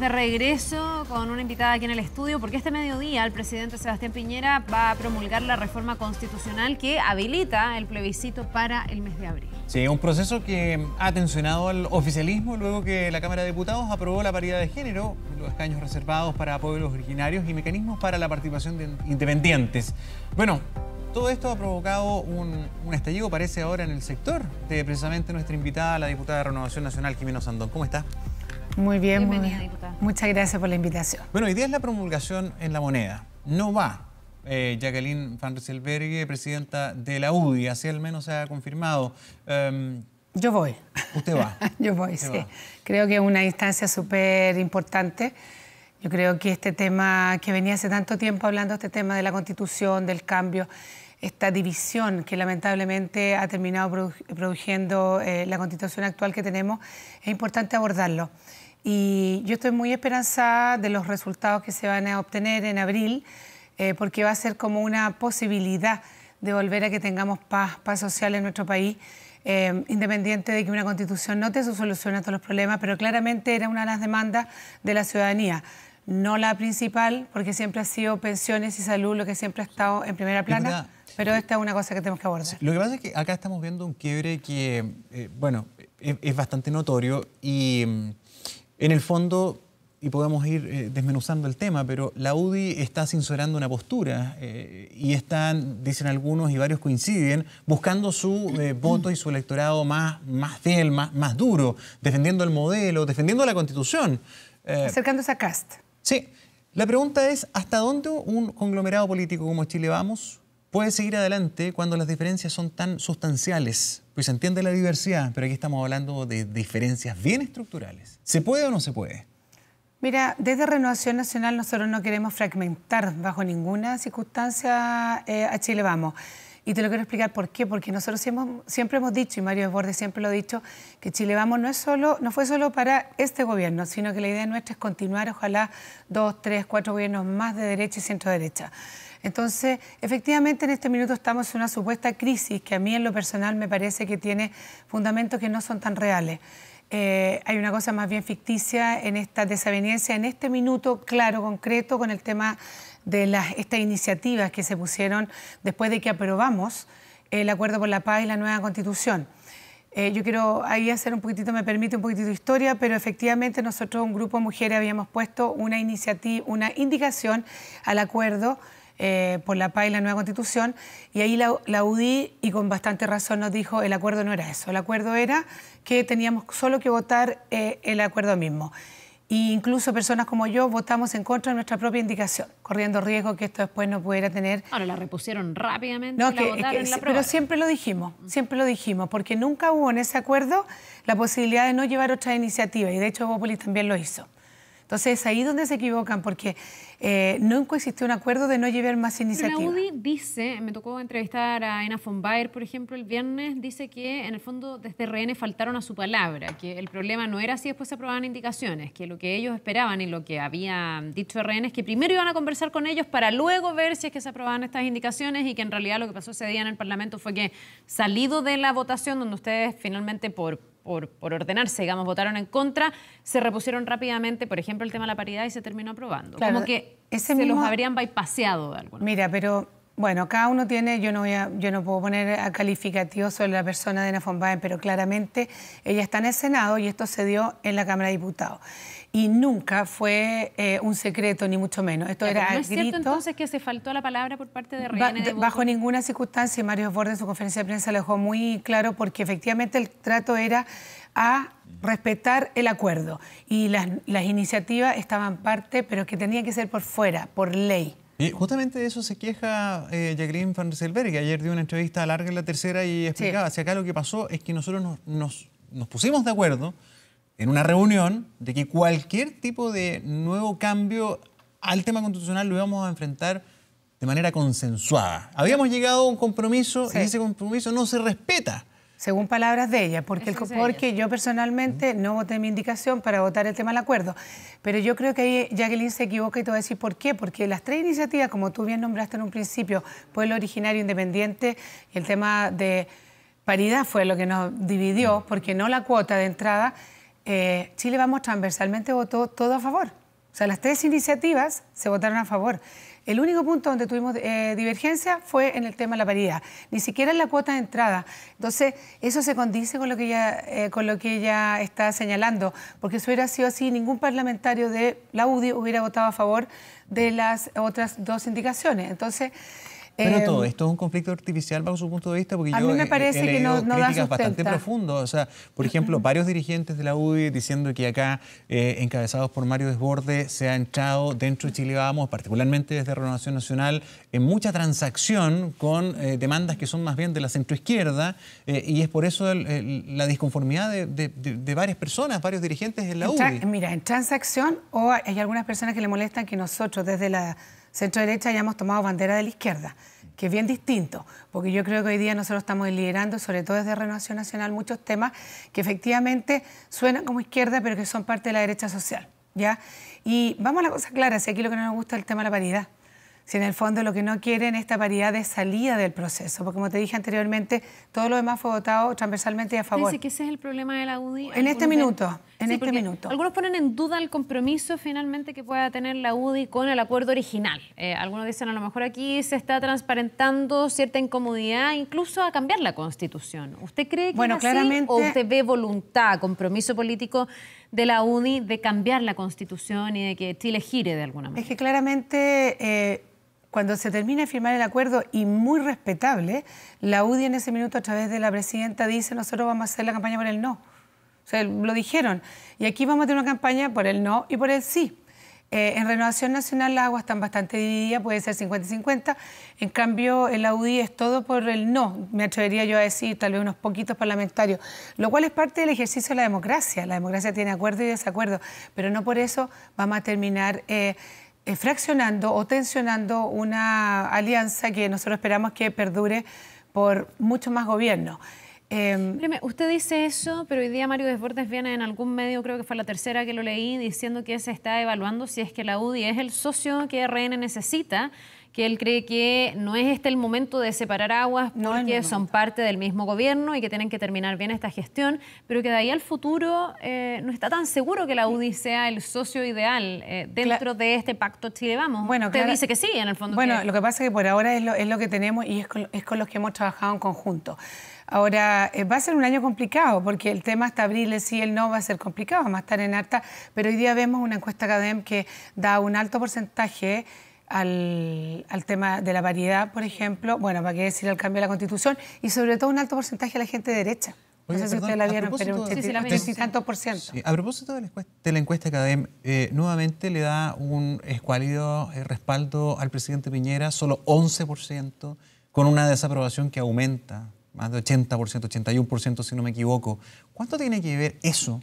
de regreso con una invitada aquí en el estudio porque este mediodía el presidente Sebastián Piñera va a promulgar la reforma constitucional que habilita el plebiscito para el mes de abril. Sí, un proceso que ha tensionado al oficialismo luego que la Cámara de Diputados aprobó la paridad de género, los escaños reservados para pueblos originarios y mecanismos para la participación de independientes. Bueno, todo esto ha provocado un, estallido, parece ahora, en el sector de precisamente nuestra invitada, la diputada de Renovación Nacional, Jimeno Sandón. ¿Cómo está? Muy bien, Muchas gracias por la invitación. Bueno, hoy día es la promulgación en la moneda. No va eh, Jacqueline Van Rysselbergue, presidenta de la UDI, así al menos se ha confirmado. Em, Yo voy. Usted va. Yo voy, sí. Creo que es una instancia súper importante. Yo creo que este tema, que venía hace tanto tiempo hablando, este tema de la constitución, del cambio, esta división que lamentablemente ha terminado produciendo eh, la constitución actual que tenemos, es importante abordarlo y yo estoy muy esperanzada de los resultados que se van a obtener en abril, eh, porque va a ser como una posibilidad de volver a que tengamos paz, paz social en nuestro país. Eh, independiente de que una constitución no te a todos los problemas, pero claramente era una de las demandas de la ciudadanía. No la principal, porque siempre ha sido pensiones y salud lo que siempre ha estado en primera plana, pero esta es una cosa que tenemos que abordar. Lo que pasa es que acá estamos viendo un quiebre que, eh, bueno, es, bastante notorio y mm, en el fondo, y podemos ir eh, desmenuzando el tema, pero la UDI está censurando una postura eh, y están, dicen algunos y varios coinciden, buscando su eh, voto y su electorado más, más fiel, más, más duro, defendiendo el modelo, defendiendo la constitución. Acercándose a CAST. Sí. La pregunta es, ¿hasta dónde un conglomerado político como Chile Vamos puede seguir adelante cuando las diferencias son tan sustanciales pues se entiende la diversidad, pero aquí estamos hablando de diferencias bien estructurales. ¿Se puede o no se puede? Mira, desde Renovación Nacional nosotros no queremos fragmentar bajo ninguna circunstancia eh, a Chile Vamos. Y te lo quiero explicar por qué, porque nosotros siempre, siempre hemos dicho, y Mario Esborde siempre lo ha dicho, que Chile Vamos no, es solo, no fue solo para este gobierno, sino que la idea nuestra es continuar, ojalá, dos, tres, cuatro gobiernos más de derecha y centro derecha. Entonces, efectivamente, en este minuto estamos en una supuesta crisis que a mí en lo personal me parece que tiene fundamentos que no son tan reales. Eh, hay una cosa más bien ficticia en esta desaveniencia, en este minuto claro, concreto, con el tema de las, estas iniciativas que se pusieron después de que aprobamos el Acuerdo por la Paz y la nueva Constitución. Eh, yo quiero ahí hacer un poquitito, me permite un poquitito de historia, pero efectivamente nosotros, un grupo de mujeres, habíamos puesto una, iniciativa, una indicación al acuerdo eh, por la paz y la nueva constitución, y ahí la, UDI, y con bastante razón, nos dijo el acuerdo no era eso, el acuerdo era que teníamos solo que votar eh, el acuerdo mismo. E incluso personas como yo votamos en contra de nuestra propia indicación, corriendo riesgo que esto después no pudiera tener. Ahora la repusieron rápidamente. la pero siempre lo dijimos, mm. siempre lo dijimos, porque nunca hubo en ese acuerdo la posibilidad de no llevar otra iniciativa y de hecho Bópolis también lo hizo. Entonces es ahí donde se equivocan porque eh, nunca existió un acuerdo de no llevar más iniciativas. La UDI dice, me tocó entrevistar a Ena von Bayer, por ejemplo, el viernes, dice que en el fondo desde RN faltaron a su palabra, que el problema no era si después se aprobaban indicaciones, que lo que ellos esperaban y lo que había dicho RN es que primero iban a conversar con ellos para luego ver si es que se aprobaban estas indicaciones y que en realidad lo que pasó ese día en el Parlamento fue que salido de la votación donde ustedes finalmente por por, ordenarse, digamos, votaron en contra, se repusieron rápidamente, por ejemplo, el tema de la paridad y se terminó aprobando. Como que ese se los habrían bypaseado de alguna Mira, pero bueno, cada uno tiene, yo no, yo no puedo poner a calificativo sobre la persona de Fonbaen, pero claramente ella está en el Senado y esto se dio en la Cámara de Diputados. Y nunca fue eh, un secreto, ni mucho menos. Esto era ¿No es cierto entonces que se faltó la palabra por parte de Reina de Bajo ninguna circunstancia, Mario Borde en su conferencia de prensa lo dejó muy claro porque efectivamente el trato era a respetar el acuerdo. Y las, las iniciativas estaban parte, pero que tenían que ser por fuera, por ley. Y justamente de eso se queja eh, Jacqueline Van que ayer dio una entrevista larga en la tercera y explicaba, si acá lo que pasó es que nosotros nos, pusimos de acuerdo en una reunión de que cualquier tipo de nuevo cambio al tema constitucional lo íbamos a enfrentar de manera consensuada. Habíamos llegado a un compromiso y ese compromiso no se respeta. Según palabras de ella, porque, yo personalmente no voté mi indicación para votar el tema del acuerdo. Pero yo creo que ahí Jacqueline se equivoca y te voy a decir por qué. Porque las tres iniciativas, como tú bien nombraste en un principio, Pueblo Originario Independiente el tema de paridad fue lo que nos dividió, porque no la cuota de entrada, eh, Chile Vamos transversalmente votó todo a favor. O sea, las tres iniciativas se votaron a favor. El único punto donde tuvimos eh, divergencia fue en el tema de la paridad, ni siquiera en la cuota de entrada. Entonces, eso se condice con lo que ella, eh, con lo que ella está señalando, porque si hubiera sido así, ningún parlamentario de la UDI hubiera votado a favor de las otras dos indicaciones. Entonces, pero todo em, esto es un conflicto artificial bajo su punto de vista, porque yo mí me parece que no, bastante profundo O sea, por ejemplo, varios dirigentes de la UDI diciendo que acá, eh, encabezados por Mario Desborde, se ha entrado dentro de Chile Vamos, particularmente desde Renovación Nacional, en mucha transacción con eh, demandas que son más bien de la centroizquierda, eh, y es por eso la disconformidad de, varias personas, varios dirigentes de la UDI. mira, en transacción, o hay algunas personas que le molestan que nosotros desde la centro-derecha hayamos tomado bandera de la izquierda, que es bien distinto, porque yo creo que hoy día nosotros estamos liderando, sobre todo desde Renovación Nacional, muchos temas que efectivamente suenan como izquierda, pero que son parte de la derecha social. ¿ya? Y vamos a la cosa clara, si aquí lo que no nos gusta es el tema de la paridad. Si en el fondo lo que no quieren es esta paridad de salida del proceso, porque como te dije anteriormente, todo lo demás fue votado transversalmente a favor. Dice que ese es el problema de la UDI. En este minuto, en este minuto. Algunos ponen en duda el compromiso finalmente que pueda tener la UDI con el acuerdo original. Eh, algunos dicen a lo mejor aquí se está transparentando cierta incomodidad, incluso a cambiar la constitución. ¿Usted cree que bueno, claramente... o usted ve voluntad, compromiso político de la UDI de cambiar la constitución y de que Chile gire de alguna manera? Es que claramente... Eh, cuando se termina de firmar el acuerdo, y muy respetable, la UDI en ese minuto a través de la presidenta dice, nosotros vamos a hacer la campaña por el no. O sea, lo dijeron. Y aquí vamos a tener una campaña por el no y por el sí. Eh, en Renovación Nacional las aguas están bastante divididas, puede ser 50-50. En cambio, el la UDI es todo por el no, me atrevería yo a decir, tal vez unos poquitos parlamentarios, lo cual es parte del ejercicio de la democracia. La democracia tiene acuerdo y desacuerdo, pero no por eso vamos a terminar... Eh, eh, fraccionando o tensionando una alianza que nosotros esperamos que perdure por mucho más gobierno. Em, usted dice eso, pero hoy día Mario Desbordes viene en algún medio, creo que fue la tercera que lo leí, diciendo que se está evaluando si es que la UDI es el socio que RN necesita que él cree que no es este el momento de separar aguas porque son parte del mismo gobierno y que tienen que terminar bien esta gestión, pero que de ahí al futuro eh, no está tan seguro que la UDI sea el socio ideal eh, dentro de este pacto Chile Vamos. Bueno, Usted dice que sí, en el fondo. Bueno, lo que pasa es que por ahora es lo, es lo que tenemos y es con, los que hemos trabajado en conjunto. Ahora, eh, va a ser un año complicado, porque el tema hasta abril, el sí, el no, va a ser complicado, va a estar en harta, pero hoy día vemos una encuesta CADEM que da un alto porcentaje al, tema de la variedad, por ejemplo, bueno, para qué decir al cambio de la constitución, y sobre todo un alto porcentaje de la gente derecha. no sé si ustedes la vieron, pero un sí, tantos por ciento. a propósito de la encuesta, de eh, nuevamente le da un escuálido eh, respaldo al presidente Piñera, solo 11%, con una desaprobación que aumenta, más de 80%, 81% si no me equivoco. ¿Cuánto tiene que ver eso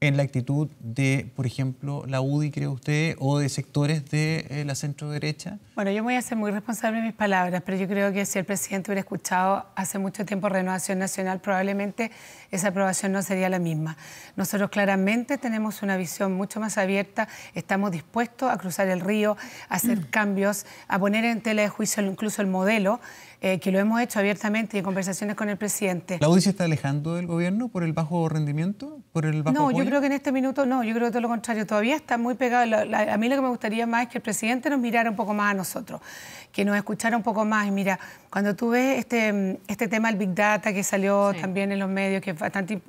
en la actitud de, por ejemplo, la UDI, cree usted, o de sectores de eh, la centro derecha? Bueno, yo voy a ser muy responsable de mis palabras, pero yo creo que si el presidente hubiera escuchado hace mucho tiempo Renovación Nacional, probablemente esa aprobación no sería la misma. Nosotros claramente tenemos una visión mucho más abierta, estamos dispuestos a cruzar el río, a hacer mm. cambios, a poner en tela de juicio incluso el modelo eh, que lo hemos hecho abiertamente y en conversaciones con el presidente. ¿La UDI está alejando del gobierno por el bajo rendimiento? ¿Por el bajo no, yo creo que en este minuto no, yo creo que todo lo contrario, todavía está muy pegado. a mí lo que me gustaría más es que el presidente nos mirara un poco más a nosotros, que nos escuchara un poco más. Y mira, cuando tú ves este, este tema del Big Data que salió también en los medios, que es bastante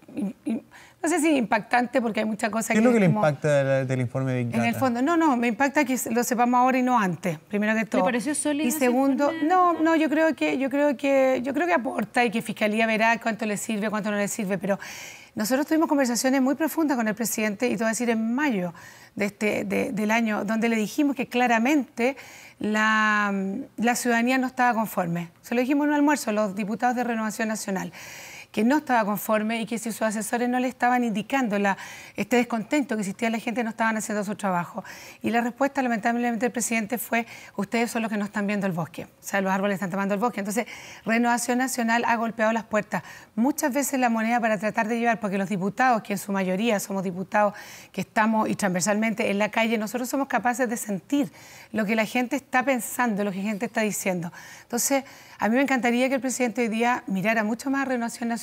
no sé si impactante porque hay muchas cosas que... ¿Qué es lo que, le impacta del, informe de En el fondo, no, no, me impacta que lo sepamos ahora y no antes, primero que todo. me pareció sólido? Y segundo, no, no, yo creo que, yo creo que, yo creo que aporta y que Fiscalía verá cuánto le sirve, cuánto no le sirve, pero nosotros tuvimos conversaciones muy profundas con el presidente, y te voy a decir en mayo de este, del año, donde le dijimos que claramente la, la ciudadanía no estaba conforme. Se lo dijimos en un almuerzo, los diputados de Renovación Nacional que no estaba conforme y que si sus asesores no le estaban indicando la, este descontento que existía, la gente no estaban haciendo su trabajo. Y la respuesta, lamentablemente, del presidente fue, ustedes son los que no están viendo el bosque, o sea, los árboles están tomando el bosque. Entonces, Renovación Nacional ha golpeado las puertas muchas veces la moneda para tratar de llevar, porque los diputados, que en su mayoría somos diputados que estamos y transversalmente en la calle, nosotros somos capaces de sentir lo que la gente está pensando, lo que la gente está diciendo. Entonces, a mí me encantaría que el presidente hoy día mirara mucho más Renovación Nacional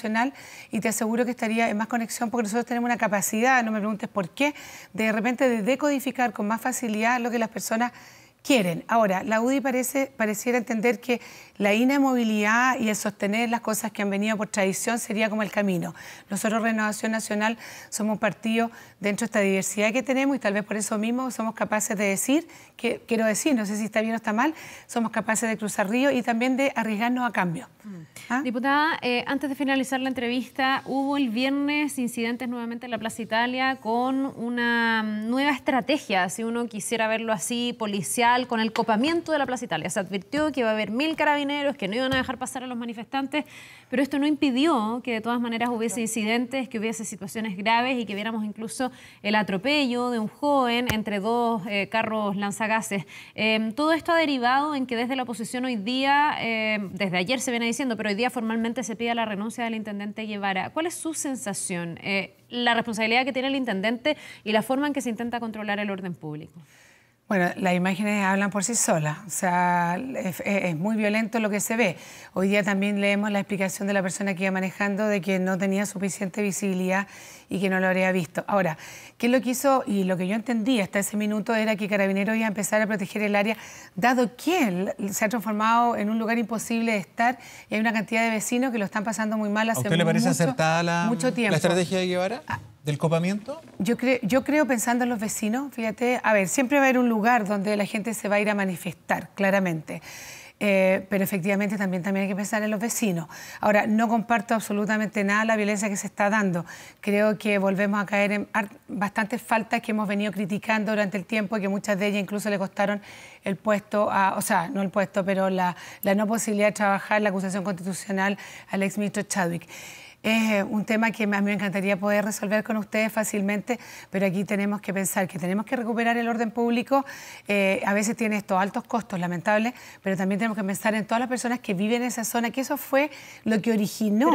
y te aseguro que estaría en más conexión porque nosotros tenemos una capacidad, no me preguntes por qué, de repente de decodificar con más facilidad lo que las personas quieren. Ahora, la UDI parece, pareciera entender que la inamovilidad y el sostener las cosas que han venido por tradición sería como el camino. Nosotros, Renovación Nacional, somos un partido dentro de esta diversidad que tenemos y tal vez por eso mismo somos capaces de decir, que, quiero decir, no sé si está bien o está mal, somos capaces de cruzar ríos y también de arriesgarnos a cambio. Mm. ¿Ah? Diputada, eh, antes de finalizar la entrevista, hubo el viernes incidentes nuevamente en la Plaza Italia con una nueva estrategia, si uno quisiera verlo así, policial, con el copamiento de la Plaza Italia. Se advirtió que iba a haber mil carabineros que no iban a dejar pasar a los manifestantes, pero esto no impidió que de todas maneras hubiese incidentes, que hubiese situaciones graves y que viéramos incluso el atropello de un joven entre dos eh, carros lanzagases. Em, todo esto ha derivado en que desde la oposición hoy día, em, desde ayer se viene diciendo, pero hoy día formalmente se pide la renuncia del intendente Guevara. ¿Cuál es su sensación? Eh, la responsabilidad que tiene el intendente y la forma en que se intenta controlar el orden público. Bueno, las imágenes hablan por sí solas, o sea, es, muy violento lo que se ve. Hoy día también leemos la explicación de la persona que iba manejando de que no tenía suficiente visibilidad y que no lo habría visto. Ahora, ¿qué es lo que hizo y lo que yo entendí hasta ese minuto era que Carabinero iba a empezar a proteger el área, dado que se ha transformado en un lugar imposible de estar y hay una cantidad de vecinos que lo están pasando muy mal hace ¿A usted le parece acertada la, la estrategia de Guevara? Ah, del copamiento? Yo, creo, yo creo, pensando en los vecinos, fíjate, a ver, siempre va a haber un lugar donde la gente se va a ir a manifestar, claramente. Eh, pero efectivamente también, también hay que pensar en los vecinos. Ahora, no comparto absolutamente nada la violencia que se está dando. Creo que volvemos a caer en bastantes faltas que hemos venido criticando durante el tiempo y que muchas de ellas incluso le costaron el puesto, a, o sea, no el puesto, pero la, la no posibilidad de trabajar la acusación constitucional al exministro Chadwick es eh, un tema que a mí me encantaría poder resolver con ustedes fácilmente, pero aquí tenemos que pensar que tenemos que recuperar el orden público. Eh, a veces tiene estos altos costos, lamentable, pero también tenemos que pensar en todas las personas que viven en esa zona, que eso fue lo que originó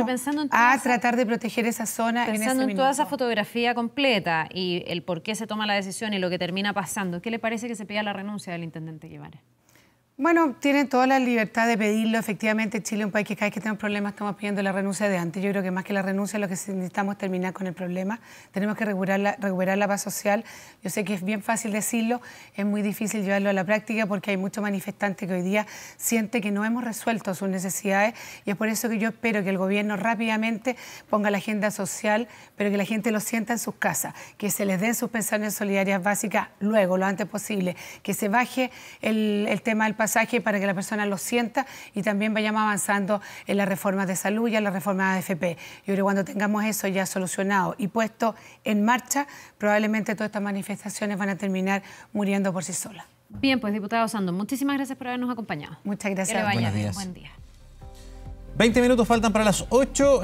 a tratar de proteger esa zona. Pensando en, en toda esa fotografía completa y el por qué se toma la decisión y lo que termina pasando, ¿qué le parece que se pida la renuncia del intendente Guevara? Bueno, tienen toda la libertad de pedirlo. Efectivamente, Chile es un país que cada vez que tenemos problemas estamos pidiendo la renuncia de antes. Yo creo que más que la renuncia lo que necesitamos es terminar con el problema. Tenemos que recuperar la, recuperar la paz social. Yo sé que es bien fácil decirlo, es muy difícil llevarlo a la práctica porque hay muchos manifestantes que hoy día sienten que no hemos resuelto sus necesidades y es por eso que yo espero que el gobierno rápidamente ponga la agenda social, pero que la gente lo sienta en sus casas, que se les den sus pensiones solidarias básicas luego, lo antes posible, que se baje el, el tema del paso para que la persona lo sienta y también vayamos avanzando en las reformas de salud y en las reformas de AFP. Yo creo que cuando tengamos eso ya solucionado y puesto en marcha, probablemente todas estas manifestaciones van a terminar muriendo por sí solas. Bien, pues diputado Sando, muchísimas gracias por habernos acompañado. Muchas gracias. Que le vaya bien. Buen día. 20 minutos faltan para las 8.